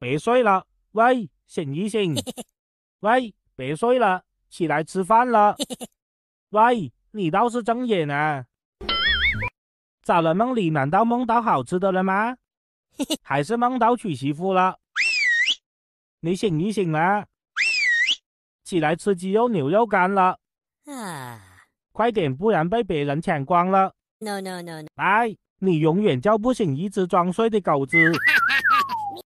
别睡了，喂，醒一醒！喂，别睡了，起来吃饭了。喂，你倒是睁眼啊！咋了，梦里难道梦到好吃的了吗？还是梦到娶媳妇了？你醒一醒啊！起来吃鸡肉牛肉干了。啊！快点，不然被别人抢光了。No no no！来，你永远叫不醒一只装睡的狗子。